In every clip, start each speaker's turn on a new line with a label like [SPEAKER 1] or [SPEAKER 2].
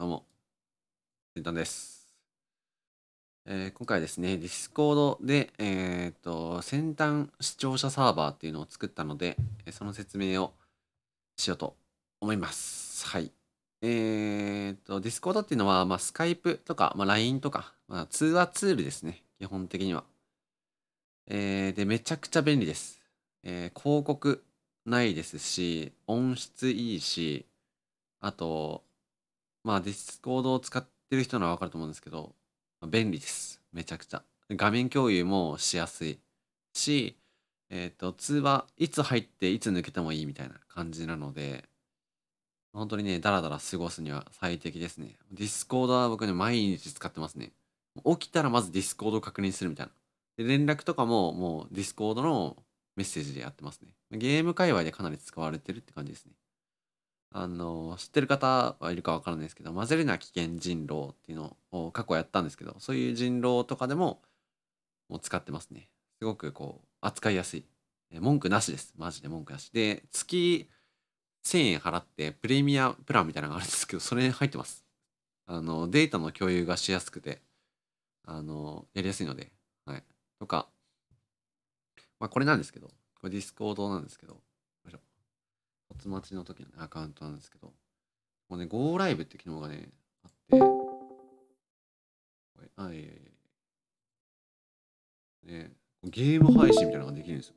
[SPEAKER 1] どうも、センたんです。えー、今回ですね、Discord で、えっ、ー、と、先端視聴者サーバーっていうのを作ったので、その説明をしようと思います。はい。えっ、ー、と、Discord っていうのは、まあ、Skype とか、まあ、LINE とか、まあ、通話ツールですね、基本的には。えー、で、めちゃくちゃ便利です。え広告ないですし、音質いいし、あと、まあ、ディスコードを使ってる人ならわかると思うんですけど、便利です。めちゃくちゃ。画面共有もしやすいし、えっ、ー、と、通話、いつ入っていつ抜けてもいいみたいな感じなので、本当にね、だらだら過ごすには最適ですね。ディスコードは僕ね、毎日使ってますね。起きたらまずディスコードを確認するみたいな。で連絡とかももうディスコードのメッセージでやってますね。ゲーム界隈でかなり使われてるって感じですね。あの知ってる方はいるか分からないですけど混ぜるな危険人狼っていうのを過去やったんですけどそういう人狼とかでももう使ってますねすごくこう扱いやすい文句なしですマジで文句なしで月1000円払ってプレミアプランみたいなのがあるんですけどそれに入ってますあのデータの共有がしやすくてあのやりやすいのではいとかまあこれなんですけどこれディスコードなんですけど夏待ちの時の、アカウントなんですけど、もうね、Go ライブって機能がね、あって、あ、いやいやいや。ね、ゲーム配信みたいなのができるんですよ。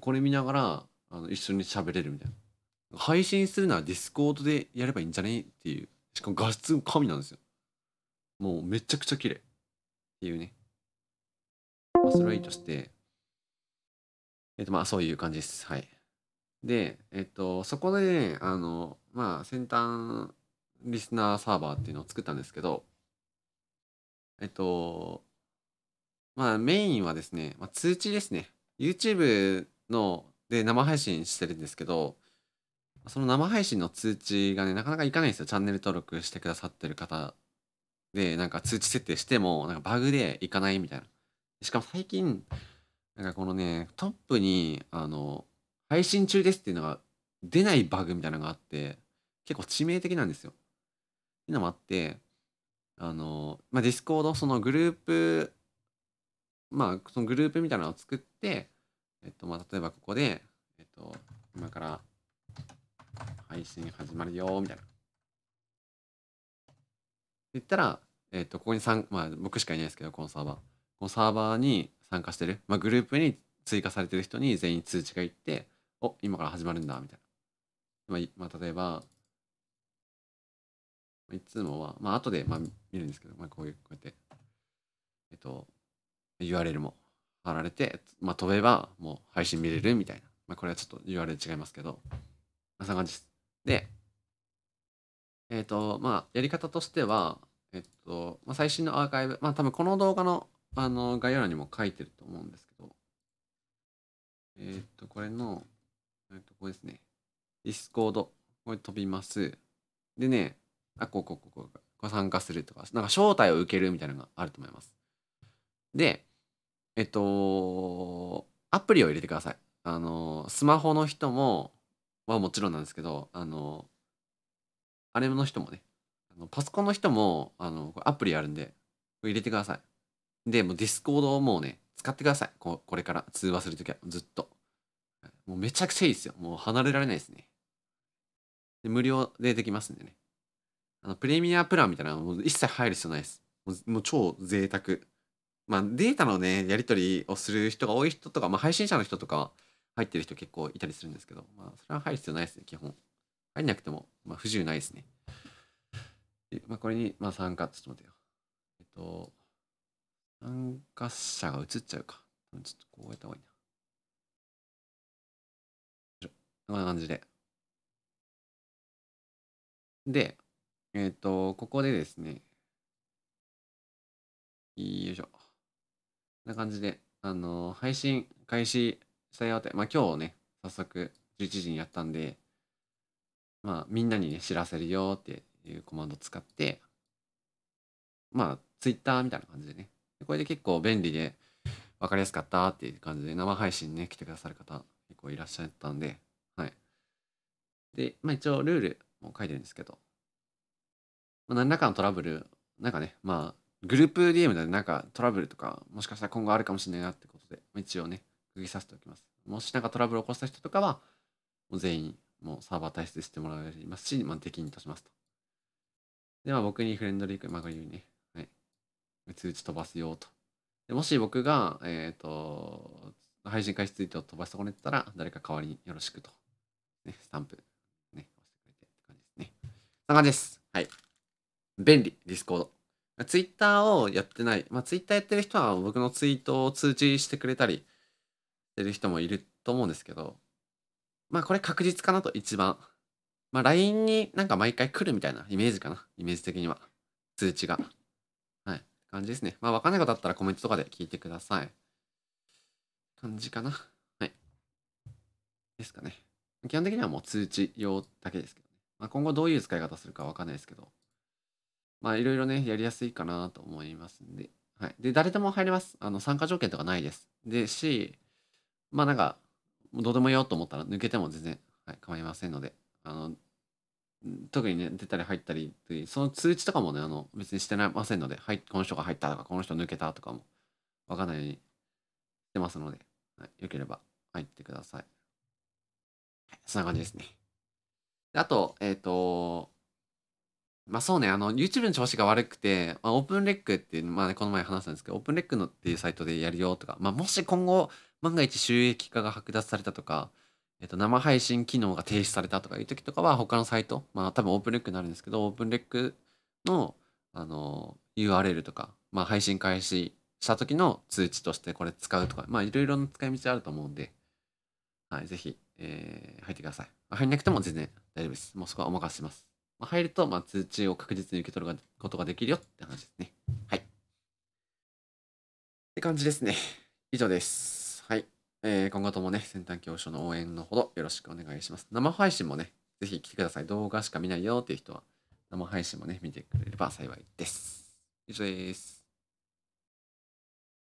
[SPEAKER 1] これ見ながら、あの一緒に喋れるみたいな。配信するならディスコードでやればいいんじゃねっていう。しかも画質神なんですよ。もうめちゃくちゃ綺麗っていうね。まあ、それはいいとして、えっ、とまあそういう感じです。はい。で、えっと、そこで、あの、まあ、先端リスナーサーバーっていうのを作ったんですけど、えっと、まあ、メインはですね、まあ、通知ですね。YouTube ので生配信してるんですけど、その生配信の通知がね、なかなかいかないんですよ。チャンネル登録してくださってる方で、なんか通知設定しても、なんかバグでいかないみたいな。しかも最近、なんかこのね、トップに、あの、配信中ですっていうのが出ないバグみたいなのがあって、結構致命的なんですよ。っていうのもあって、あの、まあ、ディスコード、そのグループ、まあ、そのグループみたいなのを作って、えっと、まあ、例えばここで、えっと、今から配信始まるよ、みたいな。言ったら、えっと、ここに参、まあ、僕しかいないですけど、このサーバー。このサーバーに参加してる、まあ、グループに追加されてる人に全員通知がいって、お、今から始まるんだ、みたいな。まあ、まあ、例えば、いつもは、まあ、後で、まあ、見るんですけど、まあ、こういう、こうやって、えっと、URL も貼られて、まあ、飛べば、もう配信見れるみたいな。まあ、これはちょっと URL 違いますけど、まあ、そんな感じです。で、えっ、と、まあ、やり方としては、えっ、と、まあ、最新のアーカイブ、まあ、多分この動画の、あの、概要欄にも書いてると思うんですけど、えっ、と、これの、えっと、ここですね。ディスコード。これ飛びます。でね、あ、こうこうこうこう、こ参加するとか、なんか招待を受けるみたいなのがあると思います。で、えっと、アプリを入れてください。あの、スマホの人も、はもちろんなんですけど、あの、あれの人もね、あのパソコンの人も、あの、アプリあるんで、入れてください。で、もうディスコードをもうね、使ってください。ここれから通話するときは、ずっと。もうめちゃくちゃいいですよ。もう離れられないですね。で無料でできますんでね。あのプレミアプランみたいなのも一切入る必要ないです。もうもう超贅沢。まあデータのね、やり取りをする人が多い人とか、まあ配信者の人とか入ってる人結構いたりするんですけど、まあそれは入る必要ないですね、基本。入んなくても、まあ不自由ないですね。まあこれに、まあ参加、ちょっと待ってよ。えっと、参加者が映っちゃうか。ちょっとこうやった方がいいな。こんな感じで。で、えっ、ー、と、ここでですね、よいしょ。こんな感じで、あのー、配信開始したよって、まあ今日ね、早速11時にやったんで、まあみんなにね、知らせるよっていうコマンド使って、まあ Twitter みたいな感じでね、これで結構便利で分かりやすかったっていう感じで生配信ね、来てくださる方結構いらっしゃったんで、で、まあ、一応ルールも書いてるんですけど、まあ、何らかのトラブル、なんかね、まあ、グループ DM でなんかトラブルとか、もしかしたら今後あるかもしれないなってことで、まあ、一応ね、区切させておきます。もしなんかトラブルを起こした人とかは、もう全員、もうサーバー退出してもらいますし、まあ、敵にとしますと。で、まあ、僕にフレンドリーク、まあ、こういうね、はい、通知飛ばすよと。でもし僕が、えっ、ー、と、配信開始ツイートを飛ばしてこねたら、誰か代わりによろしくと。ね、スタンプんな感じです。はい。便利、ディスコード。ツイッターをやってない。まあ、ツイッターやってる人は僕のツイートを通知してくれたりしてる人もいると思うんですけど、まあ、これ確実かなと、一番。まあ、LINE になんか毎回来るみたいなイメージかな。イメージ的には。通知が。はい。感じですね。まあ、わかんないことあったらコメントとかで聞いてください。感じかな。はい。ですかね。基本的にはもう通知用だけですけど。まあ、今後どういう使い方するかわかんないですけど、まあいろいろね、やりやすいかなと思いますんで、はい。で、誰でも入れます。あの、参加条件とかないです。で、し、まあなんか、どうでもいいよと思ったら抜けても全然、はい、構いませんので、あの、特にね、出たり入ったりっいう、その通知とかもね、あの、別にしてないませんので、はい、この人が入ったとか、この人抜けたとかも、わかんないようにしてますので、はい、よければ入ってください。そんな感じですね。あと、えっ、ー、と、まあそうね、あの、YouTube の調子が悪くて、まあ、オープンレックっていう、まあ、ね、この前話したんですけど、オープンレックのっていうサイトでやるよとか、まあもし今後、万が一収益化が剥奪されたとか、えっ、ー、と、生配信機能が停止されたとかいう時とかは、他のサイト、まあ多分オープンレックになるんですけど、オープンレックの、あの、URL とか、まあ配信開始した時の通知としてこれ使うとか、まあいろいろな使い道あると思うんで、はい、ぜひ、えー、入ってください。入んなくても全然大丈夫です。もうそこはお任せします。まあ、入ると、まあ、通知を確実に受け取ることができるよって話ですね。はい。って感じですね。以上です。はい。えー、今後ともね、先端教師の応援のほどよろしくお願いします。生配信もね、ぜひ来てください。動画しか見ないよっていう人は、生配信もね、見てくれれば幸いです。以上です。